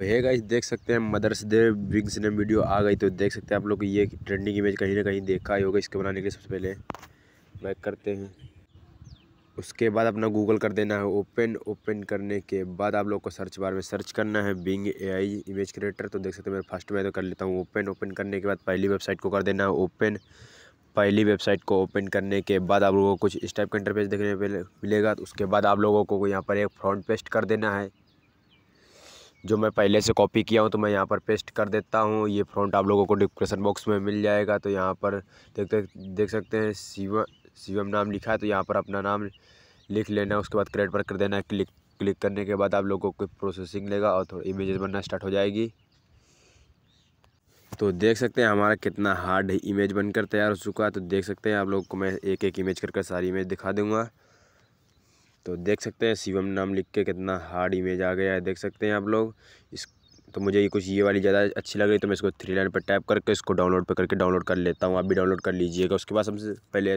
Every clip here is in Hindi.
तो है गाइस देख सकते हैं मदर्स डे विंग्स ने वीडियो आ गई तो देख सकते हैं आप लोग ये ट्रेंडिंग इमेज कहीं ना कहीं देखा ही होगा इसके बनाने के लिए सबसे पहले बैक करते हैं उसके बाद अपना गूगल कर देना है ओपन ओपन करने के बाद आप लोग को सर्च बार में सर्च करना है बिंग एआई इमेज क्रिएटर तो देख सकते हैं मैं फर्स्ट में तो कर लेता हूँ ओपन ओपन करने के बाद पहली वेबसाइट को कर देना है ओपन पहली वेबसाइट को ओपन करने के बाद आप लोगों को कुछ इस टाइप का इंटरफेस देखने मिलेगा तो उसके बाद आप लोगों को यहाँ पर एक फ्रंट पेस्ट कर देना है जो मैं पहले से कॉपी किया हूँ तो मैं यहाँ पर पेस्ट कर देता हूँ ये फ्रंट आप लोगों को डिस्क्रिप्शन बॉक्स में मिल जाएगा तो यहाँ पर देखते देख सकते हैं शिवम शिवम नाम लिखा है तो यहाँ पर अपना नाम लिख लेना उसके बाद क्रेड पर कर देना क्लिक क्लिक करने के बाद आप लोगों को प्रोसेसिंग लेगा और थोड़ी इमेजेस बनना स्टार्ट हो जाएगी तो देख सकते हैं हमारा कितना हार्ड इमेज बनकर तैयार हो चुका है तो देख सकते हैं आप लोग को मैं एक एक इमेज करके सारी इमेज दिखा दूँगा तो देख सकते हैं शिवम नाम लिख के कितना हार्ड इमेज आ गया है देख सकते हैं आप लोग इस तो मुझे ये कुछ ये वाली ज़्यादा अच्छी लग रही तो मैं इसको थ्री लाइन पर टाइप करके इसको डाउनलोड पर करके डाउनलोड कर लेता हूँ आप भी डाउनलोड कर लीजिएगा उसके बाद सबसे पहले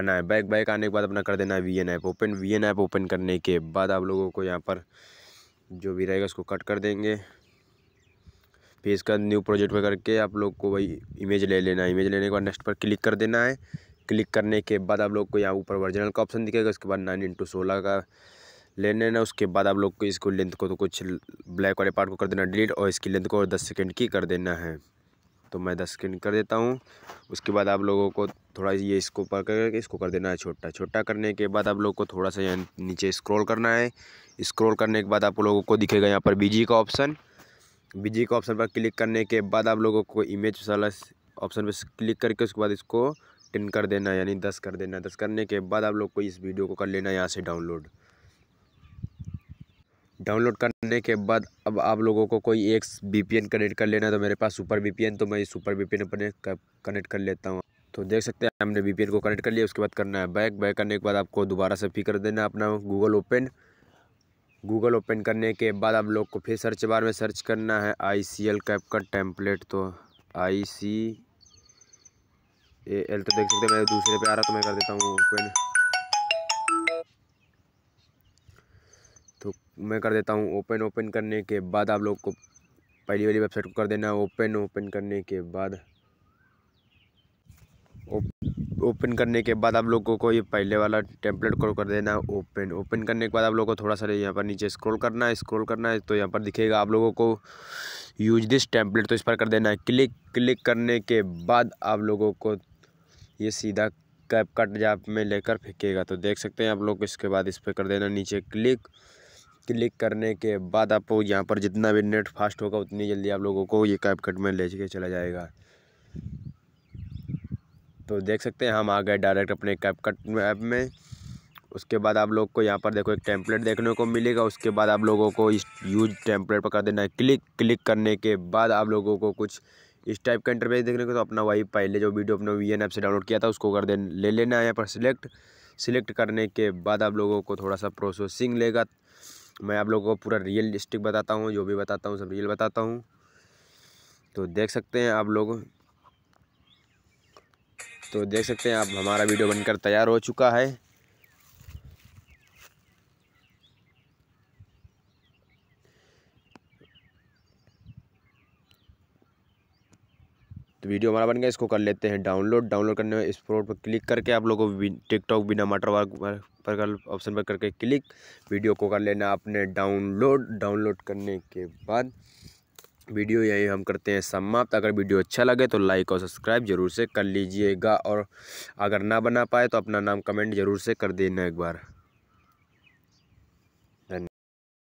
आना है बैक बैक आने के बाद अपना कर देना है V N app open V N app open करने के बाद आप लोगों को यहाँ पर जो भी रहेगा उसको कट कर देंगे फिर इसका न्यू प्रोजेक्ट पर करके आप लोग को वही इमेज ले लेना है इमेज लेने के बाद नेक्स्ट पर क्लिक कर देना है क्लिक करने के बाद आप लोग को यहाँ ऊपर वर्जनल का ऑप्शन दिखेगा उसके बाद नाइन इंटू सोलह का लेने ना उसके बाद आप लोग को इसको लेंथ को तो कुछ ब्लैक वाले पार्ट को कर देना डिलीट और इसकी लेंथ को और दस सेकेंड की कर देना है तो मैं दस सेकेंड कर देता हूँ उसके बाद आप लोगों को थोड़ा ये इसको ऊपर करके इसको कर देना है छोटा छोटा करने के बाद आप लोग को थोड़ा सा यहाँ नीचे स्क्रॉल करना है स्क्रॉल करने के बाद आप लोगों को दिखेगा यहाँ पर बीजी का ऑप्शन बीजी का ऑप्शन पर क्लिक करने के बाद आप लोगों को इमेज वाला ऑप्शन पर क्लिक करके उसके बाद इसको टेन कर देना यानी दस कर देना दस करने के बाद आप लोग को इस वीडियो को कर लेना यहाँ से डाउनलोड डाउनलोड करने के बाद अब आप लोगों को कोई एक वीपीएन कनेक्ट कर लेना तो मेरे पास सुपर वीपीएन तो मैं इस सुपर वीपीएन अपने कनेक्ट कर लेता हूँ तो देख सकते हैं हमने वीपीएन को कनेक्ट कर लिया उसके बाद करना है बैक बैक करने के बाद आपको दोबारा से फिक्र कर देना अपना गूगल ओपन गूगल ओपन करने के बाद आप लोग को फिर सर्च बार में सर्च करना है आई सी एल कैप का टेम्पलेट तो आई सी ये एल तो देख सकते हैं मैं दूसरे पे आ रहा तो मैं कर देता हूँ ओपन तो मैं कर देता हूँ ओपन ओपन करने के बाद आप लोग को पहली वाली वेबसाइट को कर देना है ओपन ओपन करने के बाद ओपन करने के बाद आप लोगों को ये पहले वाला टेम्पलेट को कर देना है ओपन ओपन करने के बाद आप लोगों को थोड़ा सा यहाँ पर नीचे स्क्रॉल करना है स्क्रॉल करना है तो यहाँ पर दिखेगा आप लोगों को यूज दिस टेम्पलेट तो इस पर कर देना है क्लिक क्लिक करने के बाद आप लोगों को ये सीधा कैप कट जाप में लेकर फेंकेगा तो देख सकते हैं आप लोग इसके बाद इस पर कर देना नीचे क्लिक क्लिक करने के बाद आपको यहाँ पर जितना भी नेट फास्ट होगा उतनी जल्दी आप लोगों को ये कैप कट में ले के चला जाएगा तो देख सकते हैं हम आ गए डायरेक्ट अपने कैप कट ऐप में उसके बाद आप लोग को यहाँ पर देखो एक टेम्पलेट देखने को मिलेगा उसके बाद आप लोगों को इस यूज टेम्पलेट पर कर देना है क्लिक क्लिक करने के बाद आप लोगों को कुछ इस टाइप का इंटरवेज देखने को तो अपना वही पहले जो वीडियो अपने वी एन ऐप से डाउनलोड किया था उसको कर दे ले लेना है यहाँ पर सिलेक्ट सिलेक्ट करने के बाद आप लोगों को थोड़ा सा प्रोसेसिंग लेगा मैं आप लोगों को पूरा डिस्टिक बताता हूँ जो भी बताता हूँ सब रियल बताता हूँ तो देख सकते हैं आप लोग तो देख सकते हैं आप हमारा वीडियो बनकर तैयार हो चुका है तो वीडियो हमारा बन गया इसको कर लेते हैं डाउनलोड डाउनलोड करने में इस फोट पर क्लिक करके आप लोगों को टिकटॉक बिना मटर वर्क पर ऑप्शन पर करके क्लिक वीडियो को कर लेना आपने डाउनलोड डाउनलोड करने के बाद वीडियो यही हम करते हैं समाप्त अगर वीडियो अच्छा लगे तो लाइक और सब्सक्राइब जरूर से कर लीजिएगा और अगर ना बना पाए तो अपना नाम कमेंट जरूर से कर देना एक बार